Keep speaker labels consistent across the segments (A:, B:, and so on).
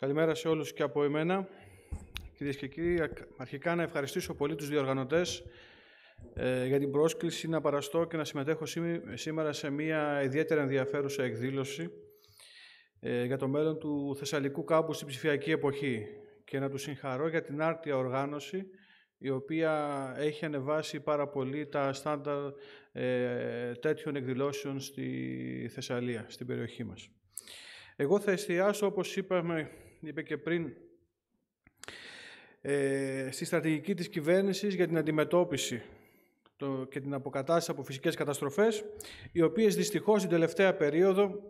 A: Καλημέρα σε όλους και από εμένα. Κυρίες και κύριοι, αρχικά να ευχαριστήσω πολύ τους διοργανωτές ε, για την πρόσκληση να παραστώ και να συμμετέχω σήμερα σε μια ιδιαίτερα ενδιαφέρουσα εκδήλωση ε, για το μέλλον του Θεσσαλικού κάμπου στην ψηφιακή εποχή και να τους συγχαρώ για την άρτια οργάνωση η οποία έχει ανεβάσει πάρα πολύ τα στάνταρ ε, τέτοιων εκδηλώσεων στη Θεσσαλία, στην περιοχή μας. Εγώ θα εστιάσω, όπως είπαμε είπε και πριν, ε, στη στρατηγική της κυβέρνησης για την αντιμετώπιση το, και την αποκατάσταση από φυσικές καταστροφές, οι οποίες δυστυχώς την τελευταία περίοδο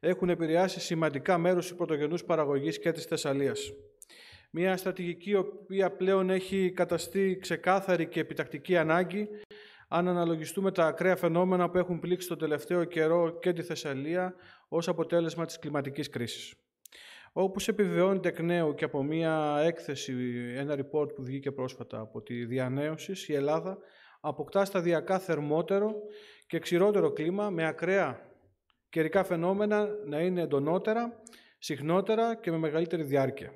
A: έχουν επηρεάσει σημαντικά μέρους της πρωτογενούς παραγωγής και της Θεσσαλίας. Μια στρατηγική η οποία πλέον έχει καταστεί ξεκάθαρη και επιτακτική ανάγκη αν αναλογιστούμε τα ακραία φαινόμενα που έχουν πλήξει τον τελευταίο καιρό και τη Θεσσαλία ως αποτέλεσμα της κλιματικής κρίσης όπως επιβεβαιώνεται εκ νέου και από μια έκθεση, ένα report που βγήκε πρόσφατα από τη διανέωση, η Ελλάδα αποκτά σταδιακά θερμότερο και ξηρότερο κλίμα με ακραία καιρικά φαινόμενα να είναι εντονότερα, συχνότερα και με μεγαλύτερη διάρκεια.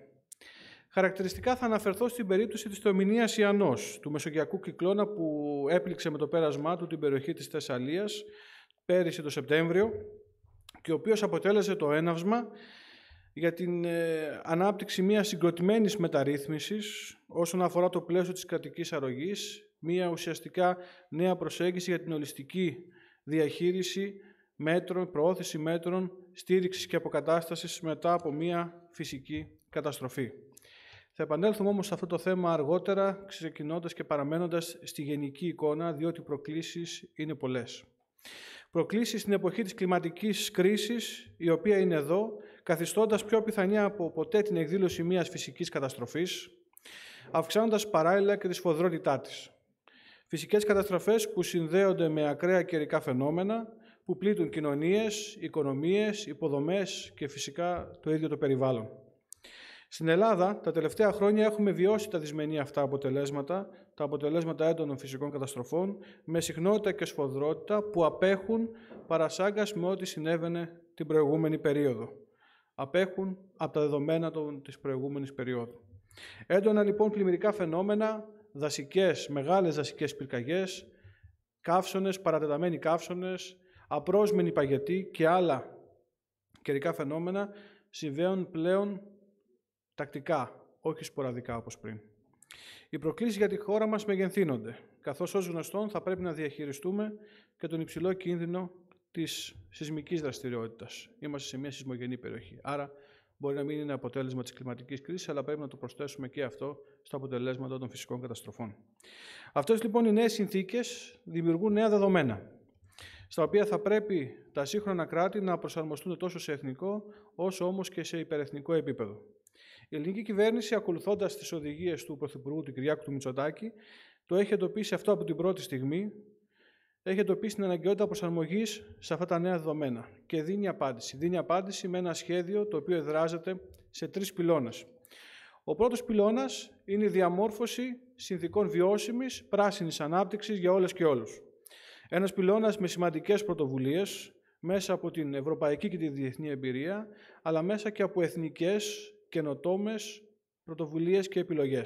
A: Χαρακτηριστικά θα αναφερθώ στην περίπτωση της τομινίας Ιανός, του μεσογειακού κυκλώνα που έπληξε με το πέρασμά του την περιοχή της Θεσσαλίας πέρυσι το Σεπτέμβριο και ο οποίος αποτέλεσε το έναυσμα για την ε, ανάπτυξη μιας συγκροτημένης μεταρρύθμισης όσον αφορά το πλαίσιο της κρατικής αρρωγής, μια ουσιαστικά νέα προσέγγιση για την ολιστική διαχείριση μέτρων, προώθηση μέτρων, στήριξης και αποκατάστασης μετά από μια φυσική καταστροφή. Θα επανέλθουμε όμως σε αυτό το θέμα αργότερα, ξεκινώντας και παραμένοντας στη γενική εικόνα, διότι οι προκλήσεις είναι πολλές. Προκλήσεις στην εποχή της κλιματικής κρίσης, η οποία είναι εδώ καθιστώντας πιο πιθανή από ποτέ την εκδήλωση μιας φυσικής καταστροφής, αυξάνοντας παράλληλα και τη σφοδρότητά της. Φυσικές καταστροφές που συνδέονται με ακραία καιρικά φαινόμενα, που πλήττουν κοινωνίες, οικονομίες, υποδομές και φυσικά το ίδιο το περιβάλλον. Στην Ελλάδα, τα τελευταία χρόνια έχουμε βιώσει τα δυσμενή αυτά αποτελέσματα, τα αποτελέσματα έντονων φυσικών καταστροφών, με συχνότητα και σφοδρότητα που απέχουν παρασάγκας με ό,τι συνέβαινε την προηγούμενη περίοδο απέχουν από τα δεδομένα της προηγούμενης περίοδου. Έντονα λοιπόν πλημμυρικά φαινόμενα, δασικές, μεγάλες δασικές πυρκαγιές, καύσονες, παρατεταμένοι καύσονες, απρόσμενοι παγετοί και άλλα καιρικά φαινόμενα συμβαίνουν πλέον τακτικά, όχι σποραδικά όπως πριν. Οι προκλήσεις για τη χώρα μας μεγενθύνονται, καθώς ως γνωστόν θα πρέπει να διαχειριστούμε και τον υψηλό κίνδυνο της σεισμικής δραστηριότητας. Είμαστε σε μια σεισμογενή περιοχή. Άρα μπορεί να μην είναι αποτέλεσμα της κλιματικής κρίσης, αλλά πρέπει να το προσθέσουμε και αυτό στα αποτελέσματα των φυσικών καταστροφών. Αυτές λοιπόν οι νέες συνθήκες δημιουργούν νέα δεδομένα, στα οποία θα πρέπει τα σύγχρονα κράτη να προσαρμοστούν τόσο σε εθνικό, όσο όμως και σε υπερεθνικό επίπεδο. Η ελληνική κυβέρνηση, ακολουθώντας τις οδηγίες του Πρωθυπουργού του Κυριάκου του Μητσοτάκη, το έχει εντοπίσει αυτό από την πρώτη στιγμή έχει εντοπίσει την αναγκαιότητα προσαρμογής σε αυτά τα νέα δεδομένα και δίνει απάντηση. Δίνει απάντηση με ένα σχέδιο το οποίο εδράζεται σε τρεις πυλώνες. Ο πρώτος πυλώνας είναι η διαμόρφωση συνθηκών βιώσιμης πράσινης ανάπτυξης για όλες και όλους. Ένας πυλώνας με σημαντικές πρωτοβουλίες μέσα από την ευρωπαϊκή και τη διεθνή εμπειρία, αλλά μέσα και από εθνικές καινοτόμες πρωτοβουλίες και επιλογές.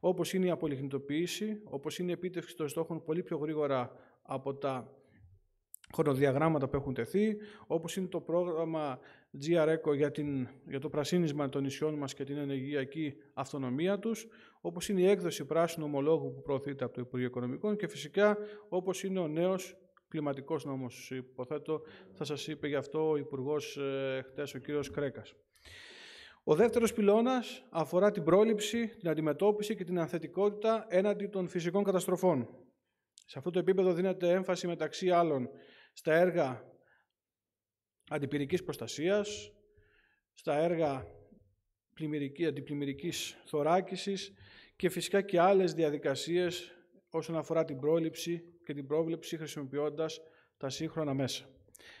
A: Όπως είναι η απολιγνητοποίηση, όπως είναι η επίτευξη των στόχων πολύ πιο γρήγορα από τα χρονοδιαγράμματα που έχουν τεθεί, όπως είναι το πρόγραμμα GRECO για, την, για το πρασίνισμα των νησιών μας και την ενεργειακή αυτονομία τους, όπως είναι η έκδοση πράσινου ομολόγου που προωθείται από το Υπουργείο Οικονομικών και φυσικά όπως είναι ο νέος κλιματικός νόμος, υποθέτω, θα σας είπε γι' αυτό ο Υπουργός ε, χτες, ο κύριος Κρέκας. Ο δεύτερος πυλώνας αφορά την πρόληψη, την αντιμετώπιση και την ανθετικότητα έναντι των φυσικών καταστροφών. Σε αυτό το επίπεδο δίνεται έμφαση μεταξύ άλλων στα έργα αντιπυρικής προστασίας, στα έργα πλημμυρικης αντιπλημμυρικής θωράκισης και φυσικά και άλλες διαδικασίες όσον αφορά την πρόληψη και την πρόβλεψη χρησιμοποιώντας τα σύγχρονα μέσα.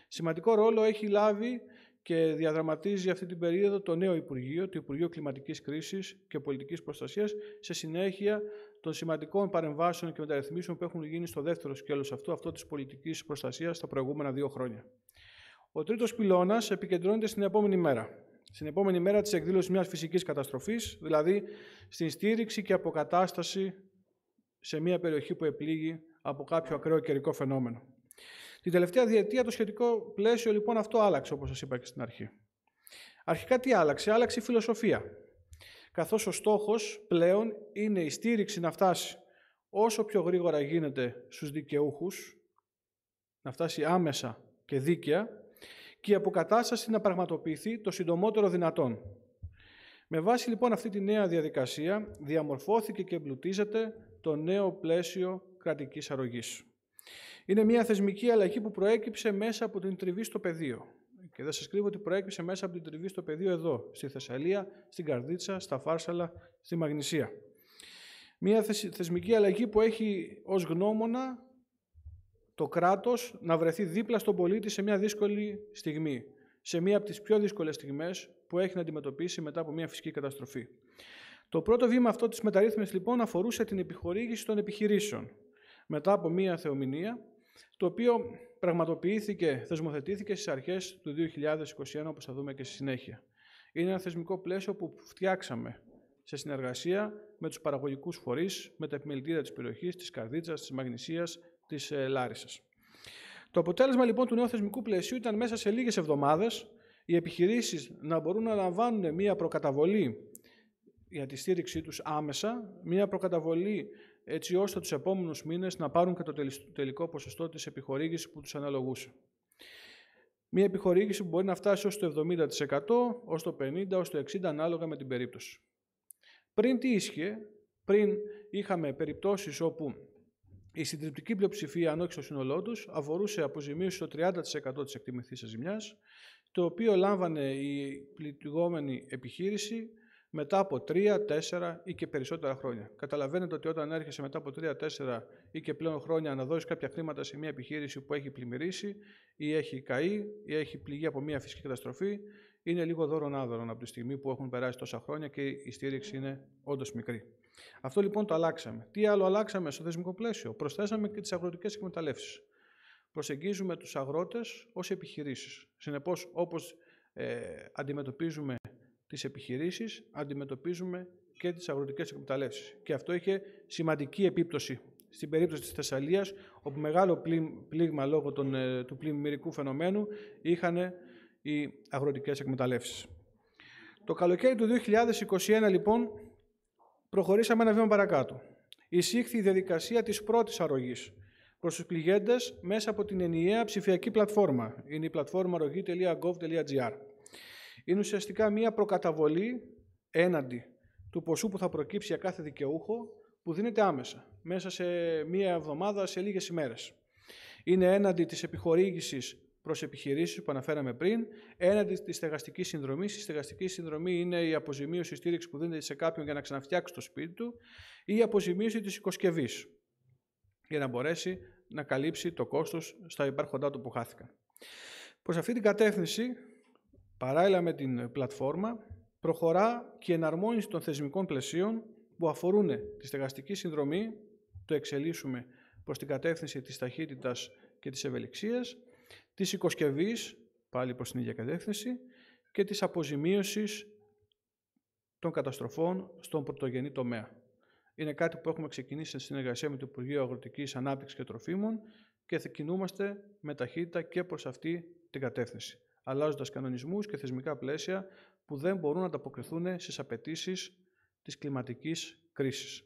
A: Σημαντικό ρόλο έχει λάβει και διαδραματίζει αυτή την περίοδο το νέο Υπουργείο, το Υπουργείο Κλιματικής Κρίσης και Πολιτικής Προστασίας, σε συνέχεια των σημαντικών παρεμβάσεων και μεταρρυθμίσεων που έχουν γίνει στο δεύτερο σκέλος αυτού, αυτό της πολιτικής προστασίας τα προηγούμενα δύο χρόνια. Ο τρίτος πυλώνας επικεντρώνεται στην επόμενη μέρα. Στην επόμενη μέρα της εκδήλωσης μιας φυσικής καταστροφής, δηλαδή στην στήριξη και αποκατάσταση σε μια περιοχή που επλήγει από κάποιο ακραίο καιρικό φαινόμενο. Την τελευταία διετία το σχετικό πλαίσιο λοιπόν αυτό άλλαξε, όπως σας είπα και στην αρχή. Αρχικά τι άλλαξε, άλλαξε η φιλοσοφία καθώς ο στόχος πλέον είναι η στήριξη να φτάσει όσο πιο γρήγορα γίνεται στους δικαιούχους, να φτάσει άμεσα και δίκαια και η αποκατάσταση να πραγματοποιηθεί το συντομότερο δυνατόν. Με βάση λοιπόν αυτή τη νέα διαδικασία διαμορφώθηκε και εμπλουτίζεται το νέο πλαίσιο κρατικής αρρωγής. Είναι μια θεσμική αλλαγή που προέκυψε μέσα από την τριβή στο πεδίο. Και δεν σας κρύβω ότι προέκυψε μέσα από την τριβή στο πεδίο εδώ, στη Θεσσαλία, στην Καρδίτσα, στα Φάρσαλα, στη Μαγνησία. Μία θεσμική αλλαγή που έχει ως γνώμονα το κράτος να βρεθεί δίπλα στον πολίτη σε μια δύσκολη στιγμή. Σε μία από τις πιο δύσκολες στιγμές που έχει να αντιμετωπίσει μετά από μια φυσική καταστροφή. Το πρώτο βήμα αυτό της μεταρρύθμισης λοιπόν αφορούσε την επιχορήγηση των επιχειρήσεων. Μετά από μια θεομηνία, το οποίο πραγματοποιήθηκε, θεσμοθετήθηκε στις αρχές του 2021, όπως θα δούμε και στη συνέχεια. Είναι ένα θεσμικό πλαίσιο που φτιάξαμε σε συνεργασία με τους παραγωγικούς φορείς, με τα επιμελητήρια της περιοχής, της Καρδίτσας, της Μαγνησίας, της ε, Λάρισας. Το αποτέλεσμα λοιπόν του νέου θεσμικού πλαισίου ήταν μέσα σε λίγες εβδομάδες οι επιχειρήσεις να μπορούν να λαμβάνουν μια προκαταβολή για τη στήριξή τους άμεσα, μια προκαταβολή έτσι ώστε τους επόμενους μήνες να πάρουν κατά το τελικό ποσοστό της επιχορήγησης που τους αναλογούσε. Μία επιχορήγηση που μπορεί να φτάσει ως το 70%, ως το 50%, ως το 60% ανάλογα με την περίπτωση. Πριν τι ίσχυε, πριν είχαμε περιπτώσεις όπου η συντριπτική πλειοψηφία, αν όχι στο σύνολό τους, αφορούσε αποζημίωση στο 30% της εκτιμηθής ζημιάς, το οποίο λάμβανε η πληγόμενη επιχείρηση μετά από τρία, τέσσερα ή και περισσότερα χρόνια. Καταλαβαίνετε ότι όταν έρχεσαι μετά από 3, 4 ή και πλέον χρόνια να δώσεις κάποια χρήματα σε μια επιχείρηση που έχει πλημμυρίσει ή έχει καεί ή έχει πληγεί από μια φυσική καταστροφή, είναι λίγο δώρον άδωρον από τη στιγμή που έχουν περάσει τόσα χρόνια και η στήριξη είναι όντως μικρή. Αυτό λοιπόν το αλλάξαμε. Τι άλλο αλλάξαμε στο θεσμικό πλαίσιο. Προσθέσαμε και τις αγροτικές εκμεταλλεύσεις. Προσεγγίζουμε τους αγρότες ως επιχειρήσεις. Συνεπώς, όπως ε, αντιμετωπίζουμε τις επιχειρήσεις, αντιμετωπίζουμε και τις αγροτικές εκμεταλλεύσεις. Και αυτό είχε σημαντική επίπτωση στην περίπτωση της Θεσσαλίας, όπου μεγάλο πλήγμα λόγω ε, του πλημμυρικού φαινομένου είχαν οι αγροτικές εκμεταλλεύσεις. Το καλοκαίρι του 2021, λοιπόν, προχωρήσαμε ένα βήμα παρακάτω. Εισήχθη η διαδικασία της πρώτης αρρωγής προς τους πληγέντες μέσα από την ενιαία ψηφιακή πλατφόρμα. Είναι η πλατφόρμα αρρωγή.gov.gr είναι ουσιαστικά μία προκαταβολή έναντι του ποσού που θα προκύψει για κάθε δικαιούχο που δίνεται άμεσα, μέσα σε μία εβδομάδα, σε λίγες ημέρες. Είναι έναντι της επιχορήγησης προς επιχειρήσεις που αναφέραμε πριν, έναντι της στεγαστικής συνδρομής. Η στεγαστική συνδρομή είναι η αποζημίωση στήριξη που δίνεται σε κάποιον για να ξαναφτιάξει το σπίτι του ή η αποζημίωση της οικοσκευής για να μπορέσει να καλύψει το κόστος στα υπάρχοντά του που χάθηκαν. Προς αυτή την κατεύθυνση Παράλληλα με την ε, πλατφόρμα, προχωρά και η εναρμόνιση των θεσμικών πλαισίων που αφορούν τη στεγαστική συνδρομή, το εξελίσσουμε προς την κατεύθυνση της ταχύτητας και της ευελιξίας, της οικοσκευής, πάλι προς την ίδια κατεύθυνση, και της αποζημίωσης των καταστροφών στον πρωτογενή τομέα. Είναι κάτι που έχουμε ξεκινήσει σε συνεργασία με το Υπουργείο Αγροτικής Ανάπτυξης και Τροφίμων και θα κινούμαστε με ταχύτητα και προς αυτή την κατεύθυνση αλλάζοντας κανονισμούς και θεσμικά πλαίσια που δεν μπορούν να ανταποκριθούν στις απαιτήσεις της κλιματικής κρίσης.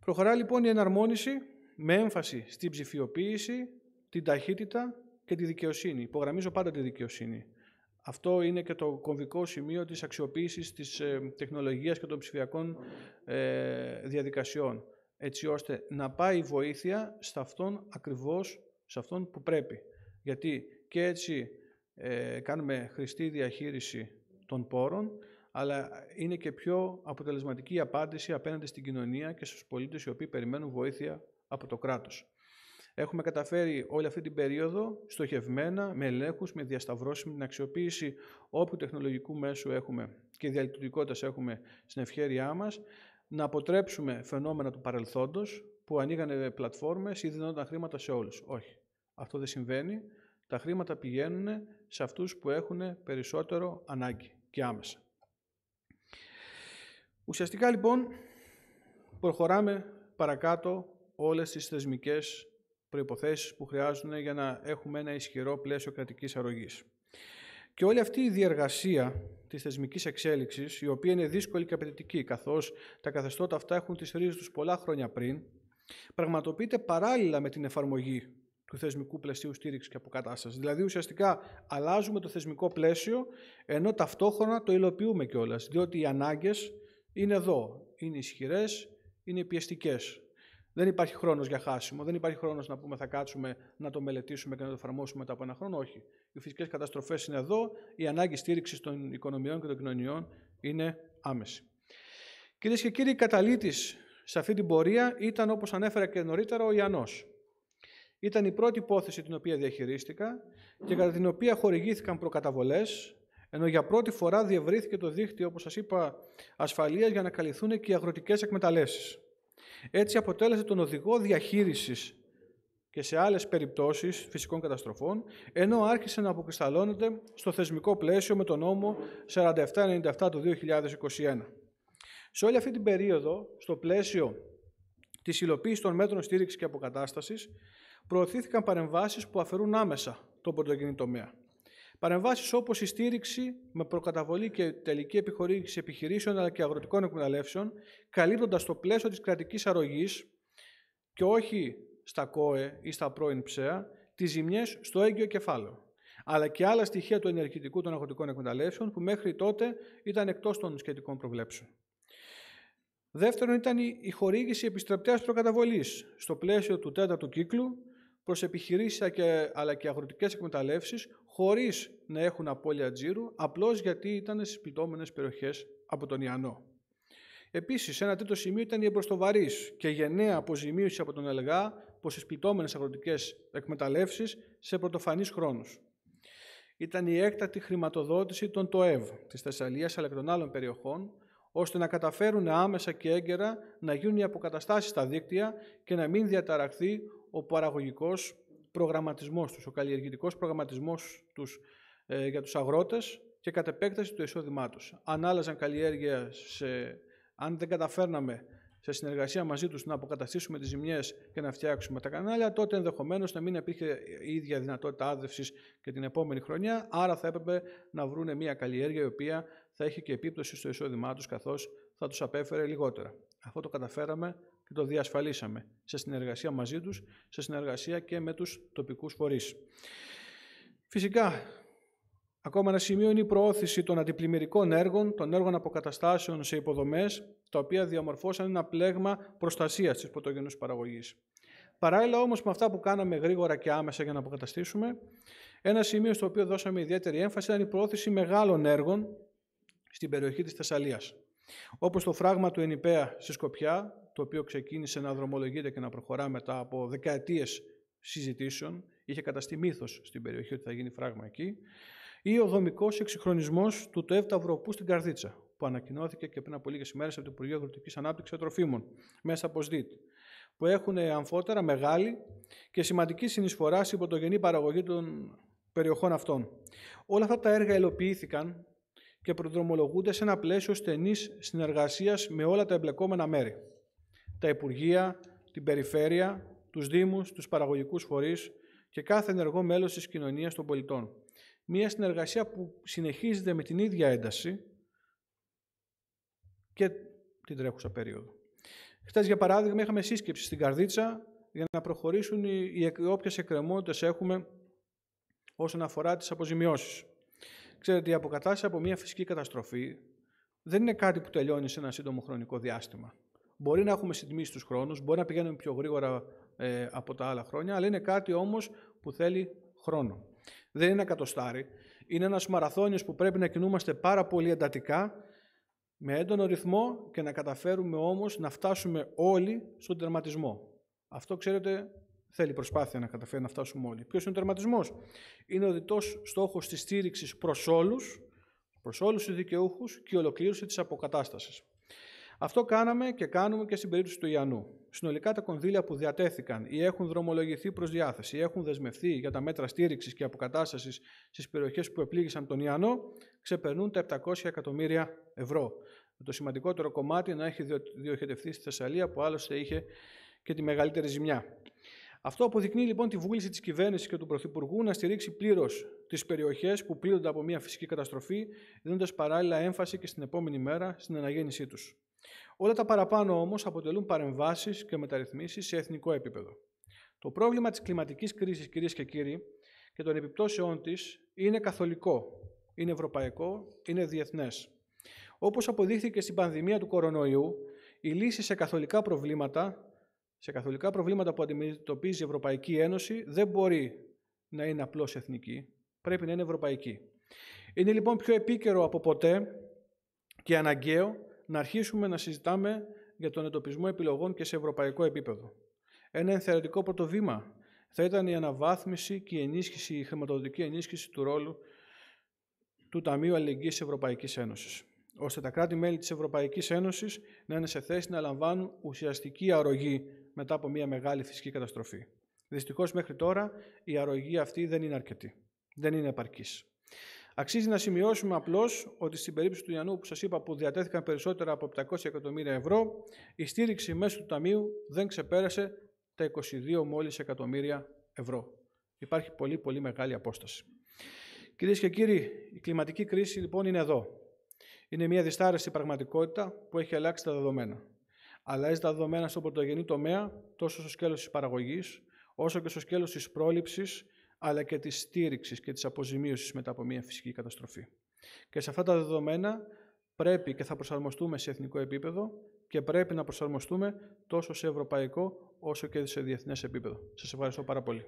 A: Προχωρά λοιπόν η εναρμόνιση με έμφαση στην ψηφιοποίηση, την ταχύτητα και τη δικαιοσύνη. Υπογραμμίζω πάντα τη δικαιοσύνη. Αυτό είναι και το κομβικό σημείο της αξιοποίησης της ε, τεχνολογίας και των ψηφιακών ε, διαδικασιών, έτσι ώστε να πάει η βοήθεια σε αυτόν ακριβώς, σε αυτόν που πρέπει. Γιατί και έτσι ε, κάνουμε χρηστή διαχείριση των πόρων, αλλά είναι και πιο αποτελεσματική η απάντηση απέναντι στην κοινωνία και στους πολίτες οι οποίοι περιμένουν βοήθεια από το κράτος. Έχουμε καταφέρει όλη αυτή την περίοδο στοχευμένα, με ελέγχους, με διασταυρώσιμη την αξιοποίηση όποιου τεχνολογικού μέσου έχουμε και διαλειτουργικότητας έχουμε στην ευχέρειά μας, να αποτρέψουμε φαινόμενα του παρελθόντος που ανοίγανε πλατφόρμες ή δίνονταν χρήματα σε όλους. Όχι. Αυτό δεν συμβαίνει τα χρήματα πηγαίνουν σε αυτούς που έχουν περισσότερο ανάγκη και άμεσα. Ουσιαστικά λοιπόν προχωράμε παρακάτω όλες τις θεσμικές προϋποθέσεις που χρειάζονται για να έχουμε ένα ισχυρό πλαίσιο κρατικής αρρωγής. Και όλη αυτή η διεργασία της θεσμικής εξέλιξης, η οποία είναι δύσκολη και απαιτητική, καθώς τα καθεστώτα αυτά έχουν τις ρίζες τους πολλά χρόνια πριν, πραγματοποιείται παράλληλα με την εφαρμογή του θεσμικού πλαισίου στήριξης και αποκατάστασης. Δηλαδή, ουσιαστικά αλλάζουμε το θεσμικό πλαίσιο, ενώ ταυτόχρονα το υλοποιούμε κιόλας. Διότι οι ανάγκες είναι εδώ. Είναι ισχυρές, είναι πιεστικές. Δεν υπάρχει χρόνος για χάσιμο, δεν υπάρχει χρόνος να πούμε θα κάτσουμε να το μελετήσουμε και να το εφαρμόσουμε μετά από ένα χρόνο. Όχι. Οι φυσικές καταστροφές είναι εδώ, η ανάγκη στήριξης των οικονομιών και των κοινωνιών είναι άμεση. Κυρίες και κύριοι, καταλήτης σε αυτή την πορεία ήταν όπως ανέφερα και νωρίτερα ο Ιαννός ήταν η πρώτη υπόθεση την οποία διαχειρίστηκα και κατά την οποία χορηγήθηκαν προκαταβολές, ενώ για πρώτη φορά διευρύθηκε το δίκτυο, όπως σας είπα, ασφαλείας για να καλυφθούν και οι αγροτικές εκμεταλλεύσεις. Έτσι αποτέλεσε τον οδηγό διαχείρισης και σε άλλες περιπτώσεις φυσικών καταστροφών, ενώ άρχισε να αποκρισταλώνεται στο θεσμικό πλαίσιο με τον νόμο 4797 του 2021. Σε όλη αυτή την περίοδο, στο πλαίσιο της υλοποίησης των μέτρων στήριξης και αποκατάστασης, προωθήθηκαν παρεμβάσεις που αφαιρούν άμεσα τον πρωτογενή τομέα. Παρεμβάσεις όπως η στήριξη με προκαταβολή και τελική επιχορήγηση επιχειρήσεων αλλά και αγροτικών εκμεταλλεύσεων, καλύπτοντας το πλαίσιο της κρατικής αρρωγής και όχι στα ΚΟΕ ή στα πρώην ΨΕΑ, τις ζημιές στο έγκυο κεφάλαιο, αλλά και άλλα στοιχεία του ενεργητικού των αγροτικών εκμεταλλεύσεων που μέχρι τότε ήταν εκτός των σχετικών προβλέψεων. Δεύτερον, ήταν η χορήγηση επιστρεπτέας προκαταβολής στο πλαίσιο του τέταρτου κύκλου, προς επιχειρήσεις αλλά και αγροτικές εκμεταλλεύσεις χωρίς να έχουν απώλεια τζίρου, απλώς γιατί ήταν στις πληττόμενες περιοχές από τον Ιαννό. Επίσης, ένα τρίτο σημείο ήταν η εμπροστοβαρής και γενναία αποζημίωση από τον ΕΛΓΑ προς τις πληττόμενες αγροτικές εκμεταλλεύσεις σε πρωτοφανείς χρόνους. Ήταν η έκτατη χρηματοδότηση των ΤΟΕΒ της Θεσσαλίας αλλά και των άλλων περιοχών, ώστε να καταφέρουν άμεσα και έγκαιρα να γίνουν οι αποκαταστάσεις στα δίκτυα και να μην διαταραχθεί ο παραγωγικός προγραμματισμός τους, ο καλλιεργητικός προγραμματισμός τους ε, για τους αγρότες και κατ' επέκταση του εισόδημά τους. Αν άλλαζαν καλλιέργεια, αν δεν καταφέρναμε σε συνεργασία μαζί τους να αποκαταστήσουμε τις ζημιές και να φτιάξουμε τα κανάλια, τότε ενδεχομένως να μην υπήρχε η ίδια δυνατότητα άδευσης και την επόμενη χρονιά, άρα θα έπρεπε να βρούνε μια καλλιέργεια η οποία θα έχει και επίπτωση στο εισόδημά τους καθώς θα τους απέφερε λιγότερα. Αυτό το καταφέραμε και το διασφαλίσαμε σε συνεργασία μαζί τους, σε συνεργασία και με τους τοπικούς φορείς. Φυσικά, ακόμα ένα σημείο είναι η προώθηση των αντιπλημμυρικών έργων, των έργων αποκαταστάσεων σε υποδομές, τα οποία διαμορφώσαν ένα πλέγμα προστασίας της πρωτογενούς παραγωγής. Παράλληλα όμως με αυτά που κάναμε γρήγορα και άμεσα για να αποκαταστήσουμε, ένα σημείο στο οποίο δώσαμε ιδιαίτερη έμφαση ήταν η προώθηση μεγάλων έργων στην περιοχή της Θεσσαλίας. Όπως το φράγμα του Ενιπέα στη Σκοπιά, το οποίο ξεκίνησε να δρομολογείται και να προχωρά μετά από δεκαετίες συζητήσεων, είχε καταστεί μύθος στην περιοχή ότι θα γίνει φράγμα εκεί, ή ο δομικός εξυγχρονισμός του 7 Ταυροπού στην Καρδίτσα, που ανακοινώθηκε και πριν από λίγες ημέρες από το Υπουργείο Ανάπτυξη Ανάπτυξης Τροφίμων, μέσα από ΣΔΙΤ, που έχουν αμφότερα μεγάλη και σημαντική συνεισφορά στην πρωτογενή παραγωγή των περιοχών αυτών. Όλα αυτά τα έργα ελοποιήθηκαν και προδρομολογούνται σε ένα πλαίσιο στενής συνεργασίας με όλα τα εμπλεκόμενα μέρη. Τα Υπουργεία, την Περιφέρεια, τους Δήμους, τους παραγωγικούς φορείς και κάθε ενεργό μέλος της κοινωνίας των πολιτών. Μία συνεργασία που συνεχίζεται με την ίδια ένταση και την τρέχουσα περίοδο. Χθες, για παράδειγμα, είχαμε σύσκεψη στην Καρδίτσα για να προχωρήσουν οι, οι όποιες εκκρεμότητες έχουμε όσον αφορά τις αποζημιώσεις. Ξέρετε, η αποκατάσταση από μια φυσική καταστροφή δεν είναι κάτι που τελειώνει σε ένα σύντομο χρονικό διάστημα. Μπορεί να έχουμε συντμήσει τους χρόνους, μπορεί να πηγαίνουμε πιο γρήγορα ε, από τα άλλα χρόνια, αλλά είναι κάτι όμως που θέλει χρόνο. Δεν είναι κατοστάρι. Είναι ένας μαραθώνιος που πρέπει να κινούμαστε πάρα πολύ εντατικά, με έντονο ρυθμό και να καταφέρουμε όμως να φτάσουμε όλοι στον τερματισμό. Αυτό ξέρετε Θέλει προσπάθεια να καταφέρει να φτάσουμε όλοι. Ποιος είναι ο τερματισμός, Είναι ο διτό στόχος της στήριξης προς όλους, προς όλους τους και η ολοκλήρωση της αποκατάστασης. Αυτό κάναμε και κάνουμε και στην περίπτωση του Ιανού. Συνολικά τα κονδύλια που διατέθηκαν ή έχουν δρομολογηθεί προς διάθεση ή έχουν δεσμευθεί για τα μέτρα στήριξης και αποκατάστασης στις περιοχές που επλήγησαν τον Ιανό, ξεπερνούν τα 700 εκατομμύρια ευρώ. Το σημαντικότερο κομμάτι να έχει διοχετευτεί στη Θεσσαλία που άλλωστε είχε και τη μεγαλύτερη ζημιά. Αυτό αποδεικνύει λοιπόν τη βούληση της κυβέρνησης και του Πρωθυπουργού να στηρίξει πλήρως τις περιοχές που πλήττονται από μια φυσική καταστροφή, δίνοντας παράλληλα έμφαση και στην επόμενη μέρα στην αναγέννησή τους. Όλα τα παραπάνω όμως αποτελούν παρεμβάσεις και μεταρρυθμίσεις σε εθνικό επίπεδο. Το πρόβλημα της κλιματικής κρίσης, κυρίες και κύριοι, και των επιπτώσεών της είναι καθολικό, είναι ευρωπαϊκό, είναι διεθνές. Όπως αποδείχθηκε στην πανδημία του κορονοϊού, η λύση σε καθολικά προβλήματα σε καθολικά προβλήματα που αντιμετωπίζει η Ευρωπαϊκή Ένωση δεν μπορεί να είναι απλώς εθνική, πρέπει να είναι ευρωπαϊκή. Είναι λοιπόν πιο επίκαιρο από ποτέ και αναγκαίο να αρχίσουμε να συζητάμε για τον εντοπισμό επιλογών και σε ευρωπαϊκό επίπεδο. Ένα ενθαρρυντικό πρώτο βήμα θα ήταν η αναβάθμιση και η, ενίσχυση, η χρηματοδοτική ενίσχυση του ρόλου του Ταμείου Αλληλεγγύης Ευρωπαϊκής Ένωσης, ώστε τα κράτη-μέλη της Ευρωπαϊκής Ένωσης να είναι σε θέση να λαμβάνουν ουσιαστική αρρωγή μετά από μια μεγάλη φυσική καταστροφή. Δυστυχώς μέχρι τώρα η αρρωγή αυτή δεν είναι αρκετή, δεν είναι επαρκής. Αξίζει να σημειώσουμε απλώς ότι στην περίπτωση του Ιανού που σας είπα που διατέθηκαν περισσότερα από 700 εκατομμύρια ευρώ, η στήριξη μέσω του Ταμείου δεν ξεπέρασε τα 22 μόλις εκατομμύρια ευρώ. Υπάρχει πολύ πολύ μεγάλη απόσταση. Κυρίες και κύριοι, η κλιματική κρίση λοιπόν είναι εδώ. Είναι μια δυστάρεστη πραγματικότητα που έχει αλλάξει τα δεδομένα αλλάζει τα δεδομένα στον πρωτογενή τομέα, τόσο στο σκέλος της παραγωγής, όσο και στο σκέλος της πρόληψης, αλλά και της στήριξης και της αποζημίωσης μετά από μια φυσική καταστροφή. Και σε αυτά τα δεδομένα πρέπει και θα προσαρμοστούμε σε εθνικό επίπεδο και πρέπει να προσαρμοστούμε τόσο σε ευρωπαϊκό όσο και σε διεθνές επίπεδο. Σας ευχαριστώ πάρα πολύ.